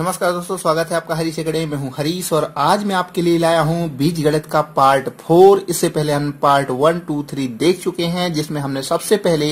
नमस्कार दोस्तों स्वागत है आपका हरीश अगड़े मैं हूं हरीश और आज मैं आपके लिए लाया हूं बीज गणित का पार्ट फोर इससे पहले हम पार्ट वन टू थ्री देख चुके हैं जिसमें हमने सबसे पहले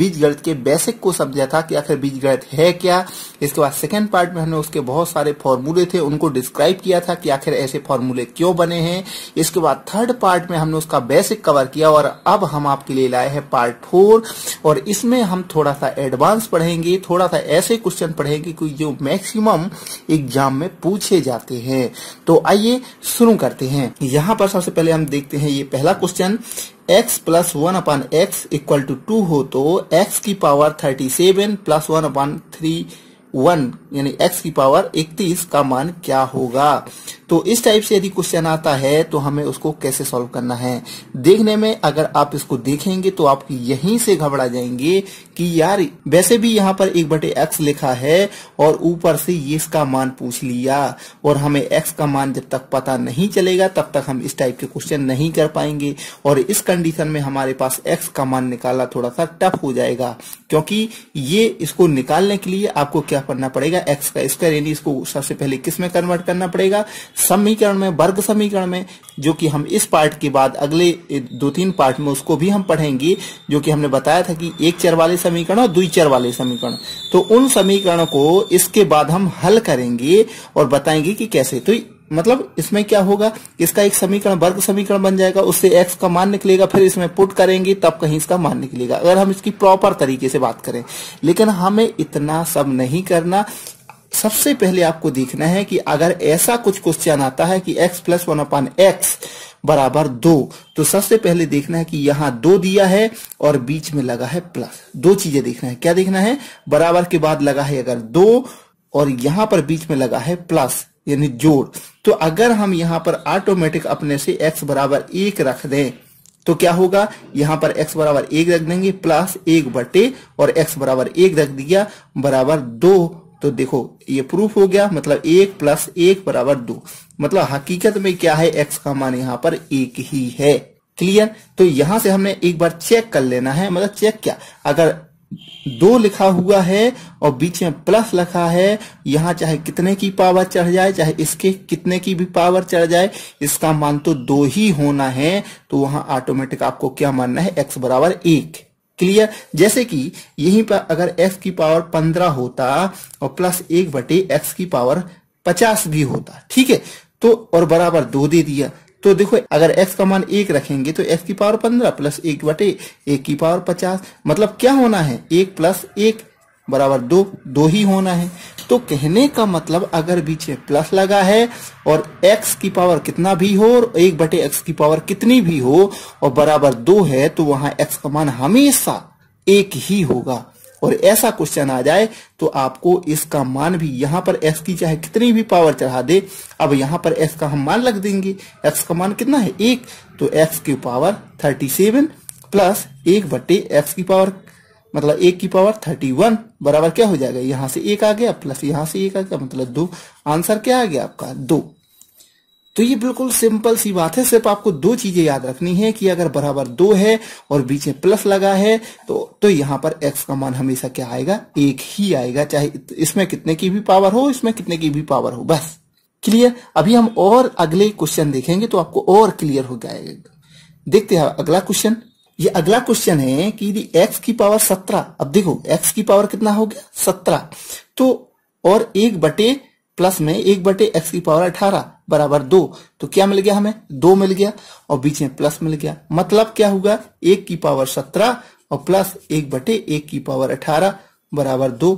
बीज गणित के बेसिक को समझा था कि आखिर बीज गणित है क्या इसके बाद सेकंड पार्ट में हमने उसके बहुत सारे फॉर्मूले थे उनको डिस्क्राइब किया था कि आखिर ऐसे फॉर्मूले क्यों बने हैं इसके बाद थर्ड पार्ट में हमने उसका बेसिक कवर किया और अब हम आपके लिए लाए हैं पार्ट फोर और इसमें हम थोड़ा सा एडवांस पढ़ेंगे थोड़ा सा ऐसे क्वेश्चन पढ़ेंगे कि जो मैक्सिमम एग्जाम में पूछे जाते हैं तो आइए शुरू करते हैं यहाँ पर सबसे पहले हम देखते हैं ये पहला question x plus one upon x equal to two हो तो x की power thirty seven plus one upon three one यानी x की पावर इकतीस का मान क्या होगा तो इस टाइप से यदि क्वेश्चन आता है तो हमें उसको कैसे सॉल्व करना है देखने में अगर आप इसको देखेंगे तो आप यहीं से घबरा जाएंगे कि यार वैसे भी यहाँ पर एक बटे एक्स लिखा है और ऊपर से ये इसका मान पूछ लिया और हमें एक्स का मान जब तक पता नहीं चलेगा तब तक हम इस टाइप के क्वेश्चन नहीं कर पाएंगे और इस कंडीशन में हमारे पास एक्स का मान निकालना थोड़ा सा टफ हो जाएगा क्योंकि ये इसको निकालने के लिए आपको क्या करना पड़ेगा एक्स का स्क्वायर यानी इसको सबसे पहले किस में कन्वर्ट करना पड़ेगा समीकरण में वर्ग समीकरण में जो कि हम इस पार्ट के बाद अगले दो तीन पार्ट में उसको भी हम पढ़ेंगे जो कि हमने बताया था कि एक चर वाले समीकरण और दुई चर वाले समीकरण तो उन समीकरणों को इसके बाद हम हल करेंगे और बताएंगे कि कैसे तो मतलब इसमें क्या होगा इसका एक समीकरण वर्ग समीकरण बन जाएगा उससे एक्स का मान निकलेगा फिर इसमें पुट करेंगे तब कहीं इसका मान निकलेगा अगर हम इसकी प्रॉपर तरीके से बात करें लेकिन हमें इतना सब नहीं करना सबसे पहले आपको देखना है कि अगर ऐसा कुछ क्वेश्चन आता है कि x plus one upon x बराबर दो तो सबसे पहले देखना है कि यहां दो दिया है और बीच में लगा है प्लस दो चीजें देखना है क्या देखना है बराबर के बाद लगा है अगर दो और यहां पर बीच में लगा है प्लस यानी जोड़ तो अगर हम यहां पर ऑटोमेटिक अपने से x बराबर एक रख दें तो क्या होगा यहां पर x बराबर एक रख देंगे प्लस एक बटे और x बराबर एक रख दिया बराबर दो तो देखो ये प्रूफ हो गया मतलब एक प्लस एक बराबर दो मतलब हकीकत में क्या है एक्स का मान यहाँ पर एक ही है क्लियर तो यहां से हमने एक बार चेक कर लेना है मतलब चेक क्या अगर दो लिखा हुआ है और बीच में प्लस लिखा है यहाँ चाहे कितने की पावर चढ़ जाए चाहे इसके कितने की भी पावर चढ़ जाए इसका मान तो दो ही होना है तो वहां ऑटोमेटिक आपको क्या मानना है एक्स बराबर एक क्लियर जैसे कि यहीं पर अगर एफ की पावर पंद्रह होता और प्लस एक बटे एक्स की पावर पचास भी होता ठीक है तो और बराबर दो दे दिया तो देखो अगर एक्स का मान एक रखेंगे तो एक्स की पावर पंद्रह प्लस एक बटे एक की पावर पचास मतलब क्या होना है एक प्लस एक बराबर दो दो ही होना है तो कहने का मतलब अगर बीच में प्लस लगा है और x की पावर कितना भी हो और एक बटे एक्स की पावर कितनी भी हो और बराबर दो है तो वहां x का मान हमेशा एक ही होगा और ऐसा क्वेश्चन आ जाए तो आपको इसका मान भी यहां पर x की चाहे कितनी भी पावर चढ़ा दे अब यहां पर x का हम मान लग देंगे x का मान कितना है एक तो x की पावर थर्टी सेवन प्लस एक बटे एक्स की पावर मतलब एक की पावर थर्टी वन बराबर क्या हो जाएगा यहां से एक आ गया प्लस यहां से एक आ गया मतलब दो आंसर क्या आ गया आपका दो तो ये बिल्कुल सिंपल सी बात है सिर्फ आपको दो चीजें याद रखनी है कि अगर बराबर दो है और बीच में प्लस लगा है तो तो यहां पर एक्स का मान हमेशा क्या आएगा एक ही आएगा चाहे इसमें कितने की भी पावर हो इसमें कितने की भी पावर हो बस क्लियर अभी हम और अगले क्वेश्चन देखेंगे तो आपको और क्लियर हो जाएगा देखते हैं अगला क्वेश्चन ये अगला क्वेश्चन है कि यदि x की पावर सत्रह अब देखो x की पावर कितना हो गया सत्रह तो और एक बटे प्लस में एक बटे एक्स की पावर अठारह बराबर दो तो क्या मिल गया हमें दो मिल गया और बीच में प्लस मिल गया मतलब क्या होगा एक की पावर सत्रह और प्लस एक बटे एक की पावर अठारह बराबर दो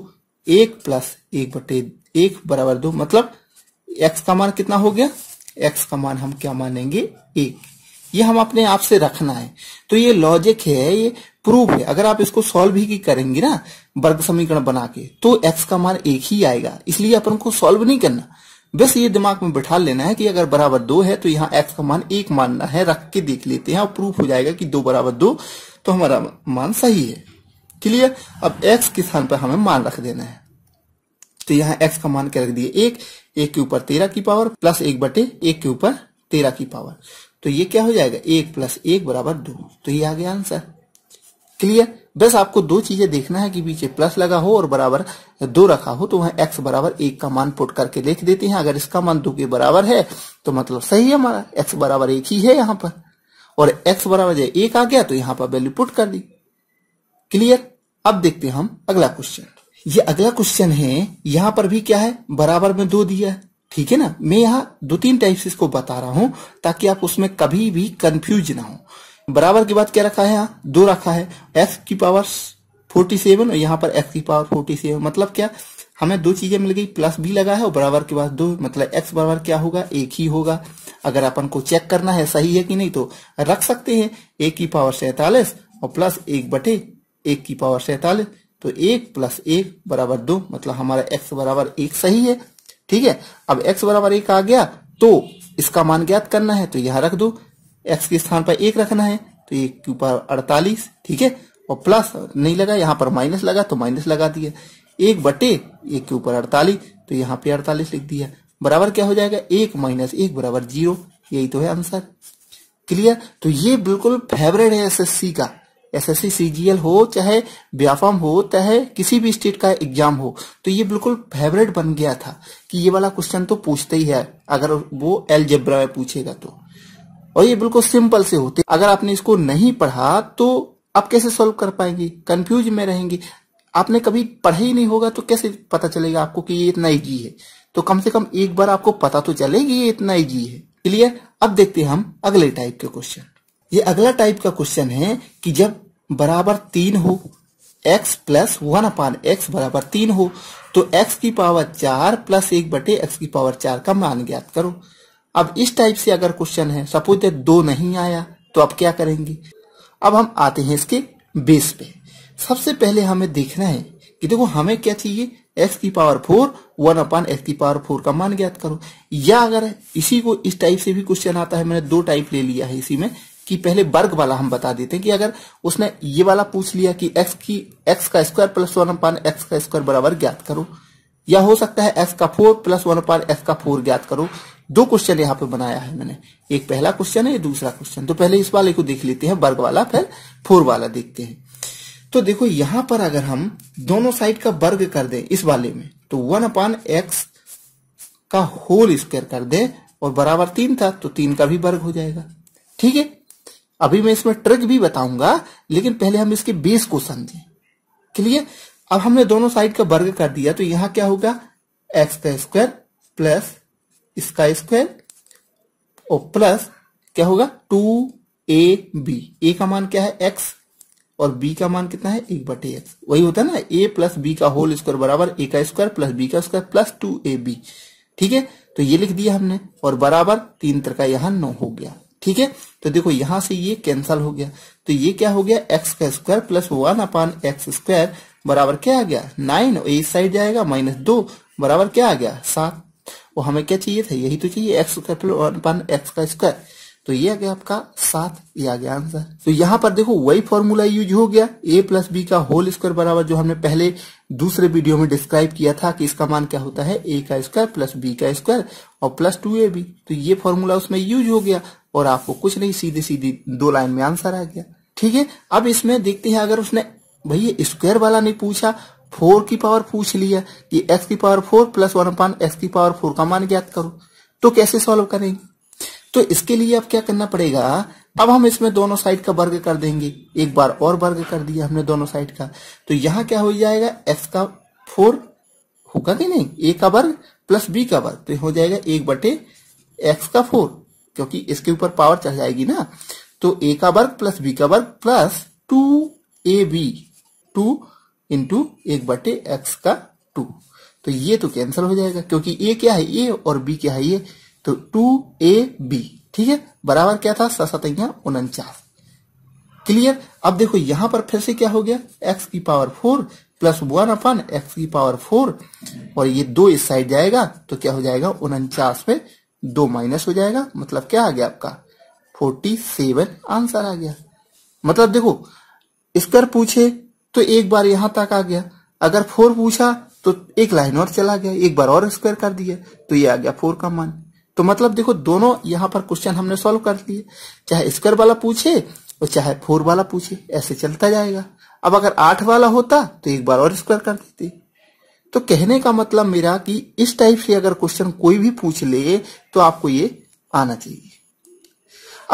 एक प्लस एक बटे एक बराबर दो मतलब एक्स का मान कितना हो गया एक्स का मान हम क्या मानेंगे एक ये हम अपने आप से रखना है तो ये लॉजिक है ये प्रूफ है अगर आप इसको सॉल्व ही करेंगे ना वर्ग समीकरण बना के तो एक्स का मान एक ही आएगा इसलिए अपन को सॉल्व नहीं करना बस ये दिमाग में बिठा लेना है कि अगर बराबर दो है तो यहाँ एक्स का मान एक मानना है रख के देख लेते हैं और प्रूफ हो जाएगा कि दो बराबर दो तो हमारा मान सही है क्लियर अब एक्स के स्थान पर हमें मान रख देना है तो यहाँ एक्स का मान क्या रख दिया एक एक के ऊपर तेरह की पावर प्लस एक बटे एक के ऊपर तेरह की पावर तो ये क्या हो जाएगा एक प्लस एक बराबर दो तो ये आ गया आंसर क्लियर बस आपको दो चीजें देखना है कि पीछे प्लस लगा हो और बराबर दो रखा हो तो वहां एक्स बराबर एक का मान पुट करके देख देते हैं अगर इसका मान दो के बराबर है तो मतलब सही है हमारा एक्स बराबर एक ही है यहाँ पर और एक्स बराबर जब एक आ गया तो यहाँ पर वैल्यू पुट कर दी क्लियर अब देखते हैं हम अगला क्वेश्चन ये अगला क्वेश्चन है यहाँ पर भी क्या है बराबर में दो दिया है ठीक है ना मैं यहाँ दो तीन टाइप से इसको बता रहा हूं ताकि आप उसमें कभी भी कंफ्यूज ना हो बराबर की बात क्या रखा है यहाँ दो रखा है एक्स की पावर फोर्टी सेवन और यहाँ पर एक्स की पावर फोर्टी सेवन मतलब क्या हमें दो चीजें मिल गई प्लस भी लगा है और बराबर के बाद दो मतलब एक्स बराबर क्या होगा एक ही होगा अगर अपन को चेक करना है सही है कि नहीं तो रख सकते हैं एक की पावर सैतालीस और प्लस एक बटे एक की पावर सैतालीस तो एक प्लस एक बराबर दो मतलब हमारा एक्स बराबर एक सही है ठीक है अब एक्स बराबर एक आ गया तो इसका मान ज्ञात करना है तो यहां रख दो एक्स के स्थान पर एक रखना है तो एक के ऊपर अड़तालीस ठीक है और प्लस नहीं लगा यहां पर माइनस लगा तो माइनस लगा दिया एक बटे एक के ऊपर अड़तालीस तो यहाँ पे अड़तालीस लिख दिया बराबर क्या हो जाएगा एक माइनस एक बराबर जीरो यही तो है आंसर क्लियर तो ये बिल्कुल फेवरेट है एसएससी का एसएससी सीजीएल हो चाहे ब्याफाम हो चाहे किसी भी स्टेट का एग्जाम हो तो ये बिल्कुल फेवरेट बन गया था कि ये वाला क्वेश्चन तो पूछते ही है अगर वो एलजेब्रा में पूछेगा तो और ये बिल्कुल सिंपल से होते अगर आपने इसको नहीं पढ़ा तो आप कैसे सॉल्व कर पाएंगे कंफ्यूज में रहेंगे आपने कभी पढ़ा ही नहीं होगा तो कैसे पता चलेगा आपको कि ये इतना ईजी है तो कम से कम एक बार आपको पता तो चलेगी ये इतना ईजी है क्लियर अब देखते हैं हम अगले टाइप के क्वेश्चन ये अगला टाइप का क्वेश्चन है कि जब बराबर तीन हो x plus one upon x बराबर तीन हो तो एक्स की पावर चार प्लस एक बटे एक्स की पावर चार का मान ज्ञात करो अब इस टाइप से अगर क्वेश्चन है सपोज दो नहीं आया तो अब क्या करेंगे अब हम आते हैं इसके बेस पे सबसे पहले हमें देखना है कि देखो हमें क्या चाहिए एक्स की power four one upon x की पावर फोर का मान ज्ञात करो या अगर इसी को इस टाइप से भी क्वेश्चन आता है मैंने दो टाइप ले लिया है इसी में कि पहले वर्ग वाला हम बता देते हैं कि अगर उसने ये वाला पूछ लिया कि एक्स की एक्स का square plus one upon x का स्क्वायर बराबर ज्ञात करो या हो सकता है एक्स का four plus one upon x का फोर ज्ञात करो दो क्वेश्चन यहाँ पे बनाया है मैंने एक पहला क्वेश्चन है दूसरा क्वेश्चन तो पहले इस वाले को देख लेते हैं वर्ग वाला फिर फोर वाला देखते हैं तो देखो यहां पर अगर हम दोनों साइड का वर्ग कर दें इस वाले में तो वन अपान एक्स का होल स्क्वायर कर दें और बराबर तीन था तो तीन का भी वर्ग हो जाएगा ठीक है अभी मैं इसमें ट्रिक भी बताऊंगा लेकिन पहले हम इसके बेस को समझें क्लियर अब हमने दोनों साइड का वर्ग कर दिया तो यहां क्या होगा एक्स का स्क्वायर प्लस इसका स्क्वायर और प्लस क्या होगा टू ए बी ए का मान क्या है एक्स और बी का मान कितना है एक बटे एक्स वही होता है ना ए प्लस बी का होल स्क्वायर बराबर ए का स्क्वायर प्लस बी का स्क्वायर प्लस टू ए बी ठीक है तो ये लिख दिया हमने और बराबर तीन तरह का यहां नौ हो गया ठीक है तो देखो यहां से ये कैंसल हो गया तो ये क्या हो गया एक्स का square plus one upon x square बराबर क्या आ गया नाइन और इस साइड जाएगा माइनस दो बराबर क्या आ गया सात वो हमें क्या चाहिए था यही तो चाहिए x square plus one upon x का स्क्वायर तो ये आ गया आपका सात ये आ गया आंसर तो यहाँ पर देखो वही फॉर्मूला यूज हो गया ए प्लस बी का होल स्क्वायर बराबर जो हमने पहले दूसरे वीडियो में डिस्क्राइब किया था कि इसका मान क्या होता है ए का स्क्वायर प्लस बी का स्क्वायर और प्लस टू ए बी तो ये फॉर्मूला उसमें यूज हो गया और आपको कुछ नहीं सीधे सीधे दो लाइन में आंसर आ गया ठीक है अब इसमें देखते हैं अगर उसने भैया स्क्वायर वाला नहीं पूछा फोर की पावर पूछ लिया कि एक्स की power four plus one upon x की पावर फोर का मान ज्ञात करो तो कैसे सॉल्व करेंगे तो इसके लिए अब क्या करना पड़ेगा अब हम इसमें दोनों साइड का वर्ग कर देंगे एक बार और वर्ग कर दिया हमने दोनों साइड का तो यहां क्या हो जाएगा एक्स का फोर होगा कि नहीं ए का वर्ग प्लस बी का वर्ग तो हो जाएगा एक बटे एक्स का फोर क्योंकि इसके ऊपर पावर चल जाएगी ना तो ए का वर्ग प्लस बी का वर्ग प्लस टू ए बी टू इंटू एक बटे एक्स का टू तो ये तो कैंसिल हो जाएगा क्योंकि ए क्या है ए और बी क्या है ये तो टू ए बी ठीक है बराबर क्या था सतैया उनचास क्लियर अब देखो यहां पर फिर से क्या हो गया एक्स की power four plus one upon x की पावर फोर और ये दो इस साइड जाएगा तो क्या हो जाएगा उनचास में दो माइनस हो जाएगा मतलब क्या आ गया आपका फोर्टी सेवन आंसर आ गया मतलब देखो स्क्वायर पूछे तो एक बार यहां तक आ गया अगर फोर पूछा तो एक लाइन और चला गया एक बार और स्क्वायर कर दिया तो ये आ गया फोर का मान तो मतलब देखो दोनों यहाँ पर क्वेश्चन हमने सॉल्व कर लिए चाहे स्क्वायर वाला पूछे और चाहे फोर वाला पूछे ऐसे चलता जाएगा अब अगर आठ वाला होता तो एक बार और स्क्वायर कर देते तो कहने का मतलब मेरा कि इस टाइप से अगर क्वेश्चन कोई भी पूछ ले तो आपको ये आना चाहिए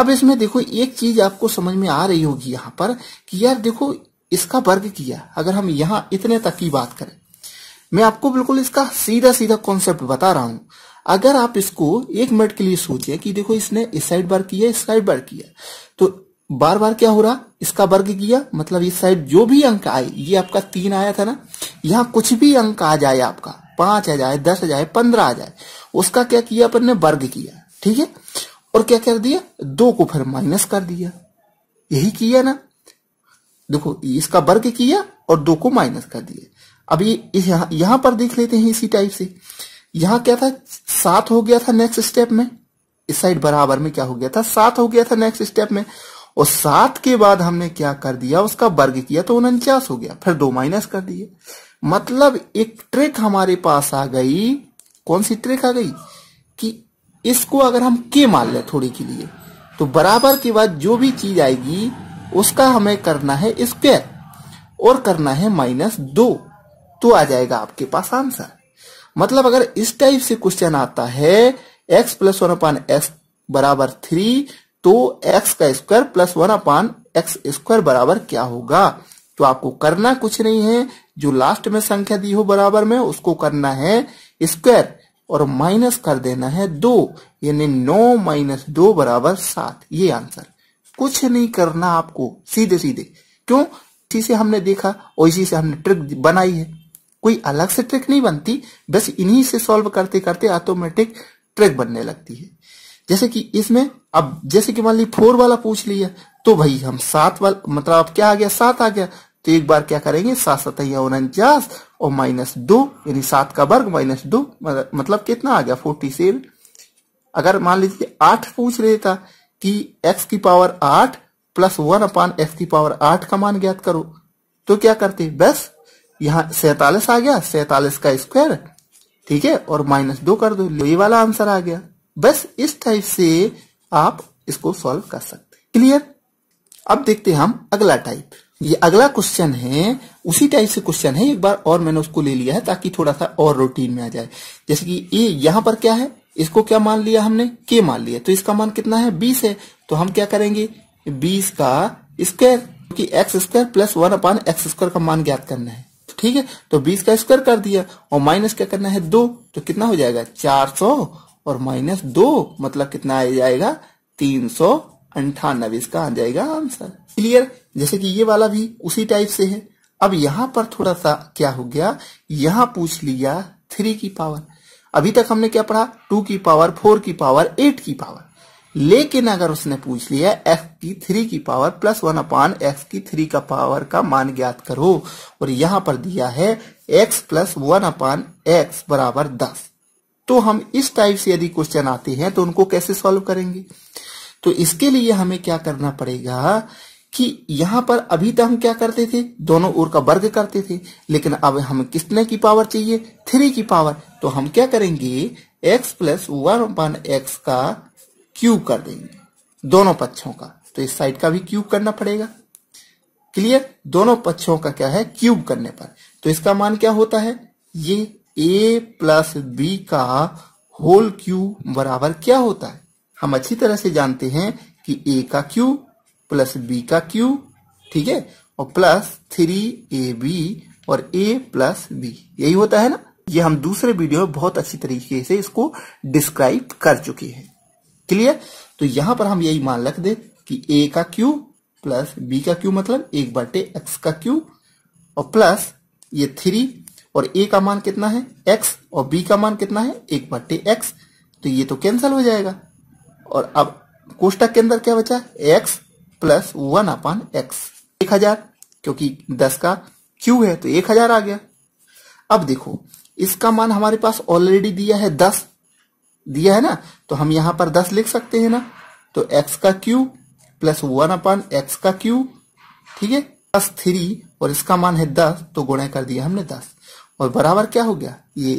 अब इसमें देखो एक चीज आपको समझ में आ रही होगी यहां पर कि यार देखो इसका वर्ग किया अगर हम यहां इतने तक की बात करें मैं आपको बिल्कुल इसका सीधा सीधा कॉन्सेप्ट बता रहा हूं अगर आप इसको एक मिनट के लिए सोचिए कि देखो इसने इस साइड बार किया इस साइड बार किया तो बार बार क्या हो रहा इसका वर्ग किया मतलब इस साइड जो भी अंक आए ये आपका तीन आया था ना यहाँ कुछ भी अंक आ जाए आपका पांच आ जाए दस आ जाए पंद्रह आ जाए उसका क्या किया अपन ने वर्ग किया ठीक है और क्या कर दिया दो को फिर माइनस कर दिया यही किया ना देखो इसका वर्ग किया और दो को माइनस कर दिया अब ये यहां पर देख लेते हैं इसी टाइप से यहां क्या था सात हो गया था नेक्स्ट स्टेप में इस साइड बराबर में क्या हो गया था सात हो गया था नेक्स्ट स्टेप में और सात के बाद हमने क्या कर दिया उसका वर्ग किया तो उनचास हो गया फिर दो माइनस कर दिए मतलब एक ट्रिक हमारे पास आ गई कौन सी ट्रिक आ गई कि इसको अगर हम के मान ले थोड़ी के लिए तो बराबर के बाद जो भी चीज आएगी उसका हमें करना है स्क्वेयर और करना है माइनस दो तो आ जाएगा आपके पास आंसर मतलब अगर इस टाइप से क्वेश्चन आता है x plus one upon x बराबर थ्री तो एक्स का square plus one upon x square बराबर क्या होगा तो आपको करना कुछ नहीं है जो लास्ट में संख्या दी हो बराबर में उसको करना है स्क्वायर और माइनस कर देना है दो यानी नौ माइनस दो बराबर सात ये आंसर कुछ नहीं करना आपको सीधे सीधे क्यों इसी से हमने देखा और इसी से हमने ट्रिक बनाई है कोई अलग से ट्रिक नहीं बनती बस इन्हीं से सॉल्व करते करते ऑटोमेटिक ट्रिक बनने लगती है जैसे कि इसमें अब जैसे कि मान ली फोर वाला पूछ लिया तो भाई हम सात वाला मतलब अब क्या आ गया सात आ गया तो एक बार क्या करेंगे सात सतह उनचास और माइनस दो यानी सात का वर्ग माइनस दो मतलब कितना आ गया फोर्टी सेवन अगर मान लीजिए आठ पूछ लेता कि एक्स की पावर आठ प्लस वन अपान एक्स की पावर आठ का मान ज्ञात करो तो क्या करते बस यहाँ सैतालीस आ गया सैतालीस का स्क्वायर ठीक है और माइनस दो कर दो ये वाला आंसर आ गया बस इस टाइप से आप इसको सॉल्व कर सकते क्लियर अब देखते हैं हम अगला टाइप ये अगला क्वेश्चन है उसी टाइप से क्वेश्चन है एक बार और मैंने उसको ले लिया है ताकि थोड़ा सा और रूटीन में आ जाए जैसे कि ये यहां पर क्या है इसको क्या मान लिया हमने के मान लिया तो इसका मान कितना है बीस है तो हम क्या करेंगे बीस का स्क्वायर क्योंकि x square plus one upon x square का मान ज्ञात करना है ठीक है तो बीस का स्क्वायर कर दिया और माइनस क्या करना है दो तो कितना हो जाएगा चार सौ और माइनस दो मतलब कितना आ जाएगा तीन सौ अंठानबे इसका आ जाएगा आंसर क्लियर जैसे कि ये वाला भी उसी टाइप से है अब यहां पर थोड़ा सा क्या हो गया यहां पूछ लिया थ्री की पावर अभी तक हमने क्या पढ़ा टू की पावर फोर की पावर एट की पावर लेकिन अगर उसने पूछ लिया एक्स की थ्री की power plus one upon x की थ्री का पावर का मान ज्ञात करो और यहां पर दिया है x plus one upon x बराबर दस तो हम इस टाइप से यदि क्वेश्चन आते हैं तो उनको कैसे सॉल्व करेंगे तो इसके लिए हमें क्या करना पड़ेगा कि यहां पर अभी तो हम क्या करते थे दोनों ओर का वर्ग करते थे लेकिन अब हमें कितने की पावर चाहिए थ्री की पावर तो हम क्या करेंगे x plus one upon x का क्यूब कर देंगे दोनों पक्षों का तो इस साइड का भी क्यूब करना पड़ेगा क्लियर दोनों पक्षों का क्या है क्यूब करने पर तो इसका मान क्या होता है ये ए प्लस बी का होल क्यूब बराबर क्या होता है हम अच्छी तरह से जानते हैं कि ए का क्यूब प्लस बी का क्यूब ठीक है और प्लस थ्री ए बी और ए प्लस बी यही होता है ना ये हम दूसरे वीडियो में बहुत अच्छी तरीके से इसको डिस्क्राइब कर चुके हैं क्लियर तो यहां पर हम यही मान रख दे कि ए का क्यू प्लस बी का क्यू मतलब एक बटे एक्स का क्यू और प्लस ये थ्री और ए का मान कितना है एक्स और बी का मान कितना है एक बटे एक्स तो ये तो कैंसल हो जाएगा और अब कोष्टक के अंदर क्या बचा x plus one upon x एक हजार क्योंकि दस का क्यू है तो एक हजार आ गया अब देखो इसका मान हमारे पास ऑलरेडी दिया है दस दिया है ना तो हम यहां पर दस लिख सकते हैं ना तो एक्स का cube plus one upon x का क्यू ठीक है प्लस थ्री और इसका मान है दस तो गुणा कर दिया हमने दस और बराबर क्या हो गया ये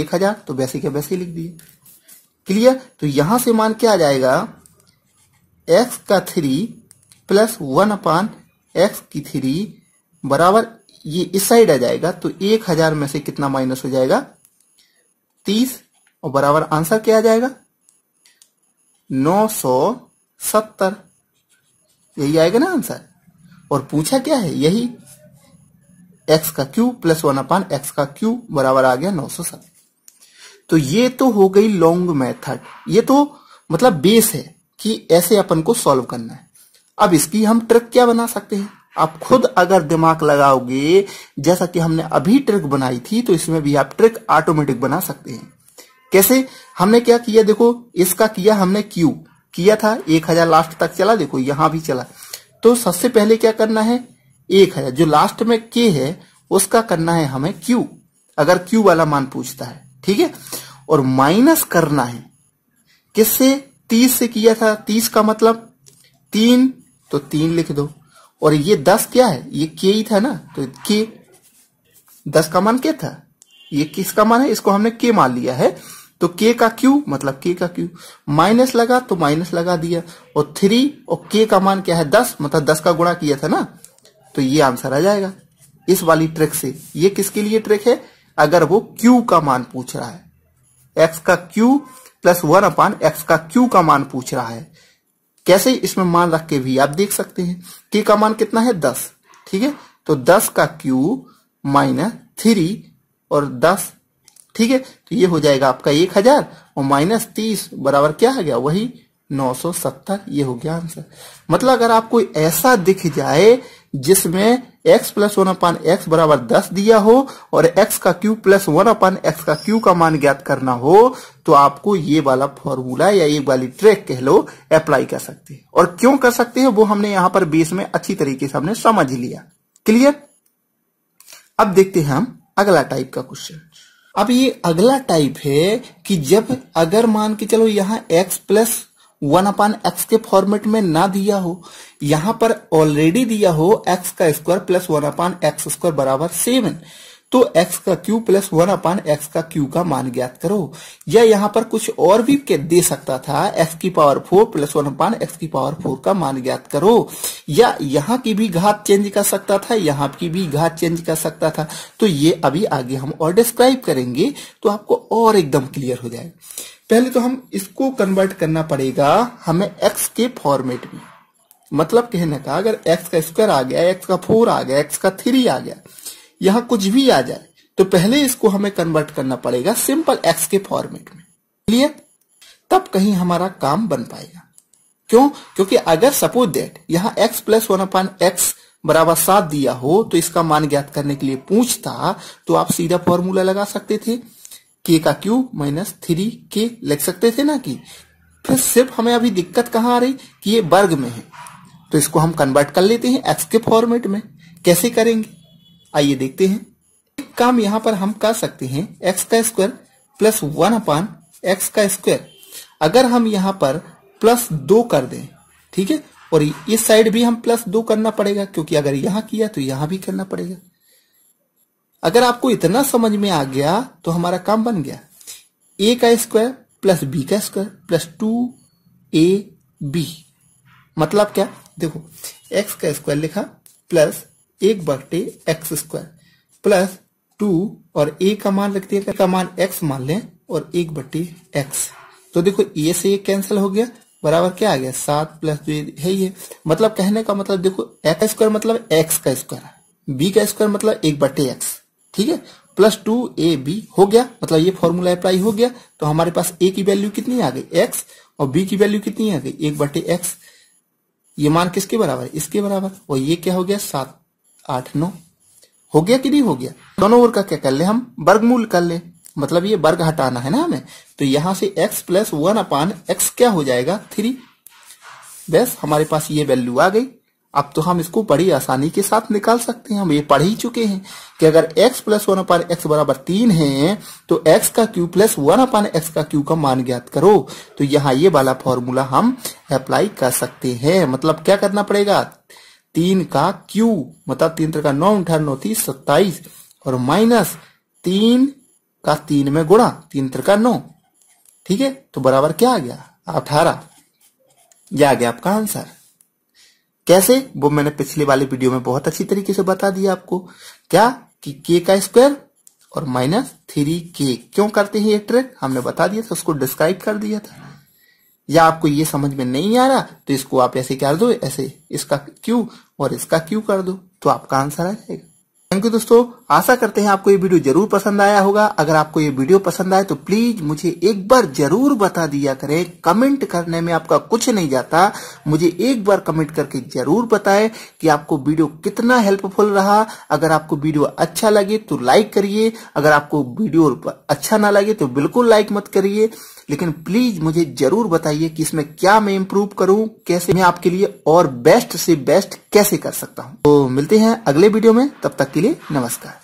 एक हजार तो वैसे के वैसे लिख दिए क्लियर तो यहां से मान क्या आ जाएगा एक्स का three plus one upon x की थ्री बराबर ये इस साइड आ जाएगा तो एक हजार में से कितना माइनस हो जाएगा तीस और बराबर आंसर क्या आ जाएगा नौ सौ सत्तर यही आएगा ना आंसर और पूछा क्या है यही एक्स का cube plus one upon x का क्यू बराबर आ गया नौ सौ सत्तर तो ये तो हो गई लॉन्ग मेथड ये तो मतलब बेस है कि ऐसे अपन को सॉल्व करना है अब इसकी हम ट्रिक क्या बना सकते हैं आप खुद अगर दिमाग लगाओगे जैसा कि हमने अभी ट्रिक बनाई थी तो इसमें भी आप ट्रिक ऑटोमेटिक बना सकते हैं कैसे हमने क्या किया देखो इसका किया हमने क्यू किया था एक हजार लास्ट तक चला देखो यहां भी चला तो सबसे पहले क्या करना है एक हजार जो लास्ट में के है उसका करना है हमें क्यू अगर क्यू वाला मान पूछता है ठीक है और माइनस करना है किससे तीस से किया था तीस का मतलब तीन तो तीन लिख दो और ये दस क्या है ये के ही था ना तो के दस का मान क्या था ये किसका मान है इसको हमने के मान लिया है तो के का क्यू मतलब के का क्यू माइनस लगा तो माइनस लगा दिया और थ्री और के का मान क्या है दस मतलब दस का गुणा किया था ना तो ये आंसर आ जाएगा इस वाली ट्रिक से ये किसके लिए ट्रिक है अगर वो क्यू का मान पूछ रहा है एक्स का cube plus one upon x का क्यू का मान पूछ रहा है कैसे इसमें मान रख के भी आप देख सकते हैं के का मान कितना है दस ठीक है तो दस का क्यू माइनस थ्री और दस ठीक है तो ये हो जाएगा आपका एक हजार और माइनस तीस बराबर क्या आ गया वही नौ सौ सत्तर ये हो गया आंसर मतलब अगर आपको ऐसा दिख जाए जिसमें x plus one upon x बराबर दस दिया हो और x का cube plus one upon x का क्यू का मान ज्ञात करना हो तो आपको ये वाला फॉर्मूला या ये वाली ट्रेक कह लो अप्लाई कर सकते हैं और क्यों कर सकते हैं वो हमने यहां पर बेस में अच्छी तरीके से हमने समझ लिया क्लियर अब देखते हैं हम अगला टाइप का क्वेश्चन अब ये अगला टाइप है कि जब अगर मान के चलो यहाँ x plus one upon x के फॉर्मेट में ना दिया हो यहां पर ऑलरेडी दिया हो एक्स का square plus one upon x square बराबर सेवन तो x का cube plus one upon x का क्यू का मान ज्ञात करो या यहाँ पर कुछ और भी दे सकता था x की power four plus one upon x की पावर फोर का मान ज्ञात करो या यहाँ की भी घात चेंज कर सकता था यहाँ की भी घात चेंज कर सकता था तो ये अभी आगे हम और डिस्क्राइब करेंगे तो आपको और एकदम क्लियर हो जाएगा पहले तो हम इसको कन्वर्ट करना पड़ेगा हमें एक्स के फॉर्मेट में मतलब कहने का अगर एक्स का स्क्वायर आ गया एक्स का फोर आ गया एक्स का थ्री आ गया यहाँ कुछ भी आ जाए तो पहले इसको हमें कन्वर्ट करना पड़ेगा सिंपल एक्स के फॉर्मेट में क्लियर तब कहीं हमारा काम बन पाएगा क्यों क्योंकि अगर सपोज दैट यहाँ x plus one upon x बराबर सात दिया हो तो इसका मान ज्ञात करने के लिए पूछता तो आप सीधा फॉर्मूला लगा सकते थे के का क्यू माइनस थ्री के लिख सकते थे ना कि फिर तो सिर्फ हमें अभी दिक्कत कहाँ आ रही कि ये वर्ग में है तो इसको हम कन्वर्ट कर लेते हैं एक्स के फॉर्मेट में कैसे करेंगे आइए देखते हैं एक काम यहाँ पर हम कर सकते हैं एक्स का square plus one upon x का स्क्वायर अगर हम यहाँ पर प्लस दो कर दें ठीक है और इस साइड भी हम प्लस दो करना पड़ेगा क्योंकि अगर यहां किया तो यहां भी करना पड़ेगा अगर आपको इतना समझ में आ गया तो हमारा काम बन गया ए का स्क्वायर प्लस बी का स्क्वायर प्लस टू ए बी मतलब क्या देखो एक्स का स्क्वायर लिखा प्लस एक बटे एक्स स्क्वायर प्लस टू और ए का मान रख दिया का मान एक्स मान लें और एक बटे एक्स तो देखो ये से ये कैंसिल हो गया बराबर क्या आ गया सात प्लस जो है ये मतलब कहने का मतलब देखो एक्स स्क्वायर मतलब एक्स का स्क्वायर बी का स्क्वायर मतलब एक बटे एक्स ठीक है प्लस टू ए बी हो गया मतलब ये फॉर्मूला अप्लाई हो गया तो हमारे पास ए की वैल्यू कितनी आ गई एक्स और बी की वैल्यू कितनी आ गई एक बटे एक्स ये मान किसके बराबर है इसके बराबर और ये क्या हो गया सात आठ नौ हो गया कि नहीं हो गया दोनों ओर का क्या कर ले हम वर्गमूल कर ले मतलब ये वर्ग हटाना है ना हमें तो यहां से x plus one upon x क्या हो जाएगा थ्री बस हमारे पास ये वैल्यू आ गई अब तो हम इसको बड़ी आसानी के साथ निकाल सकते हैं हम ये पढ़ ही चुके हैं कि अगर x plus one upon x बराबर तीन है तो x का q plus one upon x का q का मान ज्ञात करो तो यहाँ ये वाला फॉर्मूला हम अप्लाई कर सकते हैं मतलब क्या करना पड़ेगा तीन का क्यू मतलब तीन तरह का नौ अठानौती सत्ताईस और माइनस तीन का तीन में गुणा तीन तरह का नौ ठीक है तो बराबर क्या आ गया अठारह यह आ गया आपका आंसर कैसे वो मैंने पिछले वाले वीडियो में बहुत अच्छी तरीके से बता दिया आपको क्या कि के का स्क्वायर और माइनस थ्री के क्यों करते हैं ये ट्रिक हमने बता दिया था उसको डिस्क्राइब कर दिया था या आपको ये समझ में नहीं आ रहा तो इसको आप ऐसे कर दो ऐसे इसका क्यू और इसका क्यू कर दो तो आपका आंसर आ जाएगा थैंक यू दोस्तों आशा करते हैं आपको ये वीडियो जरूर पसंद आया होगा अगर आपको ये वीडियो पसंद आए तो प्लीज मुझे एक बार जरूर बता दिया करें कमेंट करने में आपका कुछ नहीं जाता मुझे एक बार कमेंट करके जरूर बताएं कि आपको वीडियो कितना हेल्पफुल रहा अगर आपको वीडियो अच्छा लगे तो लाइक करिए अगर आपको वीडियो अच्छा ना लगे तो बिल्कुल लाइक मत करिए लेकिन प्लीज मुझे जरूर बताइए कि इसमें क्या मैं इम्प्रूव करूं कैसे मैं आपके लिए और बेस्ट से बेस्ट कैसे कर सकता हूं तो मिलते हैं अगले वीडियो में तब तक के लिए नमस्कार